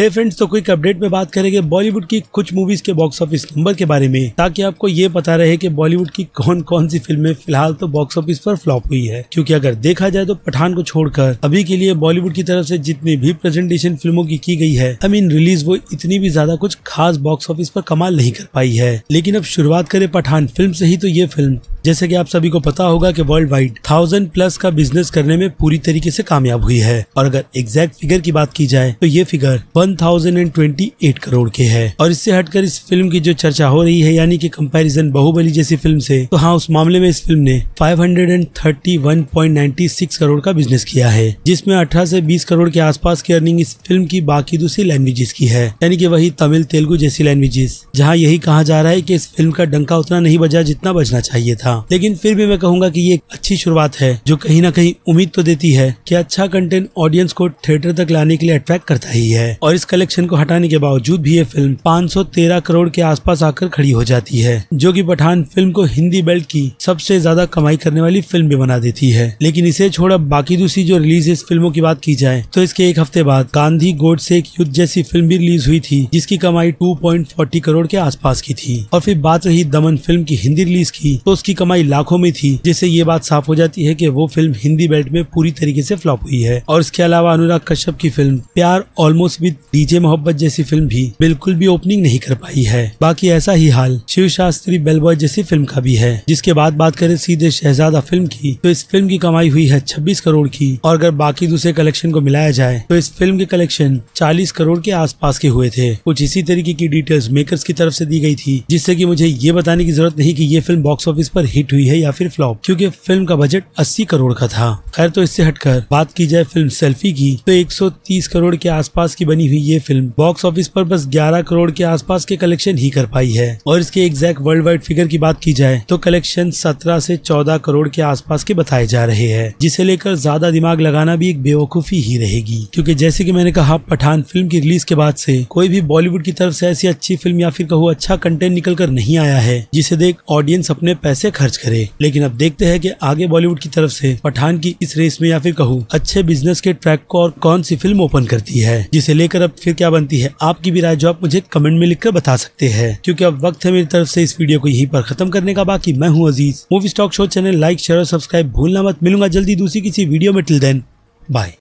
हे hey friends तो quick update में बात करेंगे बॉलीवुड की कुछ मूवीज के बॉक्स ऑफिस नंबर के बारे में ताकि आपको ये पता रहे कि बॉलीवुड की कौन कौन सी फिल्में फिलहाल तो बॉक्स ऑफिस पर फ्लॉप हुई है क्योंकि अगर देखा जाए तो पठान को छोड़कर अभी के लिए बॉलीवुड की तरफ से जितनी भी प्रेजेंटेशन फिल्मों की की गई है आई मीन रिलीज वो इतनी भी ज्यादा कुछ खास बॉक्स ऑफिस पर कमाल नहीं कर पाई है लेकिन अब शुरुआत करे पठान फिल्म से ही तो ये फिल्म जैसे कि आप सभी को पता होगा कि वर्ल्ड वाइड थाउजेंड प्लस का बिजनेस करने में पूरी तरीके से कामयाब हुई है और अगर एग्जैक्ट फिगर की बात की जाए तो ये figure one thousand and twenty eight crore के है और इससे हटकर इस फिल्म की जो चर्चा हो रही है यानी कि कंपैरिजन बाहुबली जैसी फिल्म से तो हाँ उस मामले में इस फिल्म ने सिक्स करोड़ का बिजनेस किया है जिसमें अठारह से बीस करोड़ के आसपास की अर्निंग इस फिल्म की बाकी दूसरी लैंग्वेजेस की है यानी कि वही तमिल तेलुगु जैसी लैंग्वेजेस जहाँ यही कहा जा रहा है की इस फिल्म का डंका उतना नहीं बजा जितना बजना चाहिए था था लेकिन फिर भी मैं कहूँगा की ये अच्छी शुरुआत है जो कहीं ना कहीं उम्मीद तो देती है की अच्छा कंटेंट ऑडियंस को थिएटर तक लाने के लिए अट्रैक्ट करता ही है और इस कलेक्शन को हटाने के बावजूद भी ये फिल्म 513 करोड़ के आसपास आकर खड़ी हो जाती है जो की पठान फिल्म को हिंदी बेल्ट की सबसे ज्यादा कमाई करने वाली फिल्म भी बना देती है लेकिन इसे छोड़ा बाकी दूसरी जो रिलीज फिल्मों की बात की जाए तो इसके एक हफ्ते बाद गांधी गोड से एक युद्ध जैसी फिल्म भी रिलीज हुई थी जिसकी कमाई 2.40 करोड़ के आसपास की थी और फिर बात रही दमन फिल्म की हिंदी रिलीज की तो उसकी कमाई लाखों में थी जिससे ये बात साफ हो जाती है कि वो फिल्म हिंदी बेल्ट में पूरी तरीके से फ्लॉप हुई है और इसके अलावा अनुराग कश्यप की फिल्म प्यार ऑलमोस्ट विद डीजे मोहब्बत जैसी फिल्म भी बिल्कुल भी ओपनिंग नहीं कर पाई है बाकी ऐसा ही हाल शिव शास्त्री बेलबॉय जैसी फिल्म का भी है जिसके बाद बात करें सीधे शहजादा फिल्म की तो इस फिल्म की कमाई हुई है छब्बीस करोड़ की और अगर बाकी दूसरे कलेक्शन को मिलाया जाए तो इस फिल्म के कलेक्शन चालीस करोड़ के आस के हुए थे कुछ इसी तरीके की डिटेल्स मेकर्स की तरफ से दी गई थी जिससे कि मुझे ये बताने की जरूरत नहीं कि ये फिल्म बॉक्स ऑफिस पर हिट हुई है या फिर फ्लॉप क्योंकि फिल्म का बजट 80 करोड़ का था खैर तो इससे हटकर बात की जाए फिल्म सेल्फी की तो 130 करोड़ के आसपास की बनी हुई ये फिल्म बॉक्स ऑफिस पर बस 11 करोड़ के आसपास के कलेक्शन ही कर पाई है और इसके एग्जैक्ट वर्ल्ड वाइड फिगर की बात की जाए तो कलेक्शन सत्रह से चौदह करोड़ के आसपास के बताए जा रहे हैं जिसे लेकर ज्यादा दिमाग लगाना भी एक बेवकूफी ही रहेगी क्यूँकी जैसे की मैंने कहा पठान फिल्म की रिलीज के बाद ऐसी कोई भी बॉलीवुड की तरफ ऐसी ऐसी अच्छी फिल्म या फिर कहूँ अच्छा कंटेंट निकल कर नहीं आया है जिसे देख ऑडियंस अपने पैसे खर्च करे लेकिन अब देखते हैं कि आगे बॉलीवुड की तरफ से पठान की इस रेस में या फिर कहूँ अच्छे बिजनेस के ट्रैक को और कौन सी फिल्म ओपन करती है जिसे लेकर अब फिर क्या बनती है आपकी भी राय जो आप मुझे कमेंट में लिखकर बता सकते हैं क्यूँकी अब वक्त है मेरी तरफ से इस वीडियो को यहीं पर खत्म करने का बाकी मैं हूँ Aziz movie stock show channel like share और सब्सक्राइब भूलना मत मिलूंगा जल्दी दूसरी किसी वीडियो में टिल देन बाय